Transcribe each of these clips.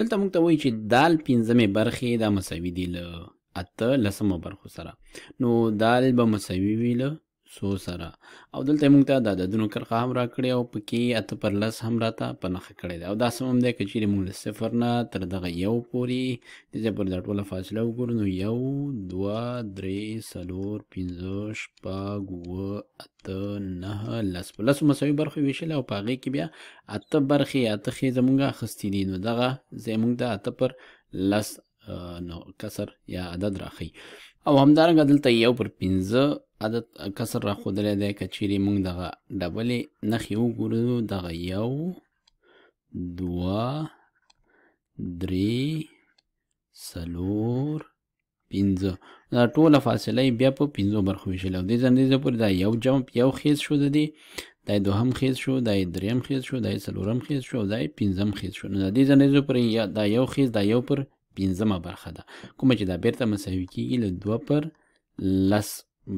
دلته موږ ته وایي چې دال پنځمې برخې دا مساوي دي له اته لسمه برخو سره نو دال به مساوي وي له سو سره او دلته موږ ته د عددونو کرښه هم راکړې او پکې اته پر لس هم راته په نښه کړې ده او دا سم هم دی که چیرې موږ له صفر نه تر دغه یو پورې د ځای پر دا ټوله فاصله وګورو نو یو دوه درې څلور پنځه شپږ اووه اته نهه لس په لسو مساوي برخو ویشلې او په هغې کې بیا اته برخې اته ښې زموږ اخیستې دي نو دغه ځای موږ ته اته پر لس نو کسر یا عدد راخی او همدارنګه دلته یو پر پنځه عدد کسر را خودلی دی که چیرې مونږ دغه ډبلې نښې وګورو دغه یو دوه درې څلور پنځه دا ټوله فاصله بیا په پنځو برخو ویشلې او دې ځندیزه پورې دا یو جمپ یو خیز شو د دې دا دوهم خیز شو دا دریم خیز شو دا څلورم خیز شو دا پنځم خیز شو نو د دې ځندیزو پورې دا یو خیز دا یو پر پنځمه برخه ده کومه چې دا بیرته مساوي کیږي له دوه پر لس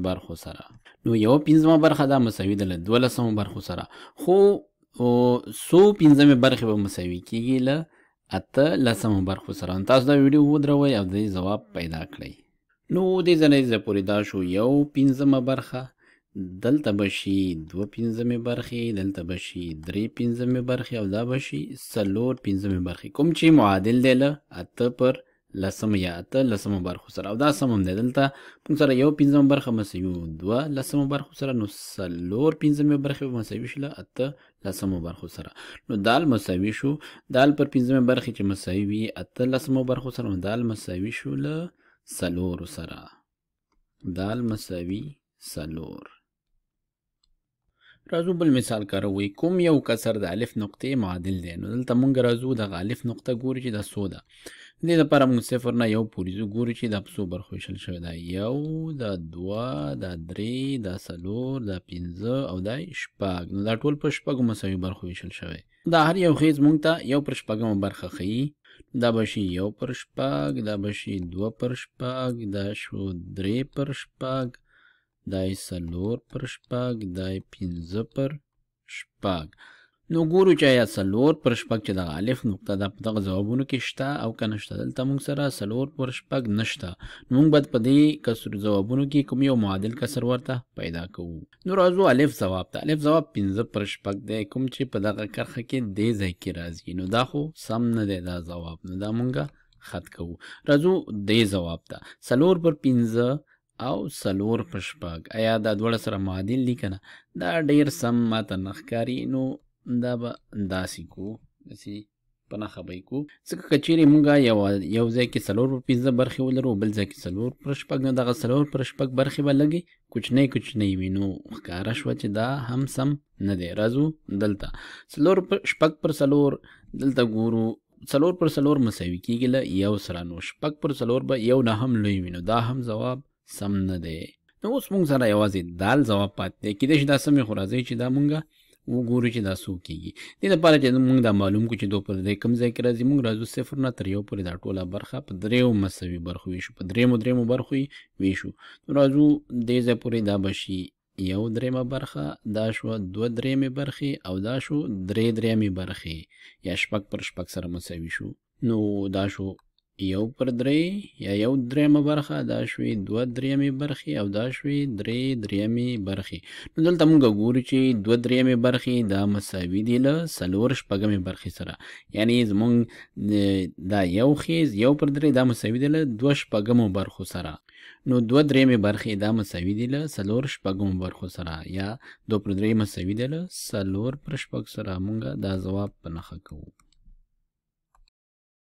برخو سره نو یو پنځمه برخه دا مساوي ده له دولسمو برخو سره خو څو پنځمې برخې به مساوي کیږي له اته لسمو برخو سره نو تاسو دا ویډیو ودروئ او د ځواب پیدا کړئ نو دې ځلې زه پورې دا شو یو پنځمه برخه دلته به شي دوه پنځمې برخې دلته به شي درې پنځمې برخې او دا به شي څلور پنځمې برخې کوم چې معادل دی له اته پر لسم یا اته لسم برخو سره او دا سم هم دی دلته موږ سره یو پنځم برخه مساوي دوه لسم برخو سره نو څلور پنځم برخه مساوي شله اته لسم برخو سره نو دال مساوي شو دال پر پنځم برخه چې مساوي وي اته لسم برخو سره نو دال مساوي شو له څلور سره دال مساوي څلور راځو بل مثال کاروي کوم یو کسر د الف نقطې معادل دی نو دلته مونږ راځو د الف نقطه ګورو چې د سو ده دې لپاره موږ صفر نه یو پورې ګورو چې د څو برخو ویشل شوی ده یو د دوه د درې د څلور د پنځه او د شپږ نو دا ټول په شپږو مساوي برخو ویشل شوی دا هر یو خیز موږ ته یو پر شپږمه برخه ښیي دا بشي یو پر شپږ دا بشي دوه پر شپږ دا شو درې پر شپږ دای څلور پر شپږ دای پنځه پر شپږ نو ګورو چې آیا څلور پر شپږ چې دغه الف نقطه ده په دغه ځوابونو کې شته او که نشته دلته موږ سره څلور پر شپږ نشته نو موږ باید په دې کسر ځوابونو کې کوم یو معادل کسر ورته پیدا کوو نو راځو الف ځواب ته الف ځواب پنځه پر شپږ دی کوم چې په دغه کرښه کې دې ځای کې راځي نو دا خو سم نه دی دا ځواب نو دا موږ خط کوو راځو دې ځواب ته څلور پر پنځه او څلور په شپږ آیا دا دواړه سره معادل دي که نه دا ډیر سم ماته نه ښکاري نو دا به داسې کو داسې په نښه به یې کو ځکه که چیرې موږ یو ځای کې څلور پر پنځه برخې ولرو بل ځای کې څلور پر شپږ نو دغه څلور پر شپږ برخې به لږې کوچنۍ کوچنۍ وي نو ښکاره شوه چې دا هم سم نه دی راځو دلته څلور پر شپږ پر څلور دلته ګورو څلور پر څلور مساوي کېږي له یو سره نو شپږ پر څلور به یو نه هم لوی وي نو دا هم ځواب سم نه دی نو اوس موږ سره یوازې دال ځواب پاتې دی کیدای شي دا سمې خو راځئ چې دا مونږه وګورو چې دا څو کیږي دې لپاره چې مونږ دا معلوم کړو چې دو پر دې کم ځای کې راځي مونږ راځو صفر نه تر یو پورې دا ټوله برخه په دریو مساوي برخو ویشو په دریمو دریمو برخو ویشو نو راځو دې ځای پورې دا بشي یو دریمه برخه دا شو دوه دریمې برخې او دا شو درې دریمې برخې یا شپږ پر شپږ سره مساوي شو نو دا شو یو پر درې یا یو درېمه برخه دا شوې دوه درېمې برخې او دا شوې درې درېمې برخې نو دلته موږ ګورو چې دوه درېمې برخې دا مساوي دي له څلور شپږمې برخې سره یعنی زمونږ دا یو خیز یو پر درې دا مساوي دي له دوه شپږمو برخو سره نو دوه درېمې برخې دا مساوي دي له څلور شپږمو برخو سره یا دوه پر درې مساوي دي له څلور پر شپږ سره موږ دا ځواب په نښه کوو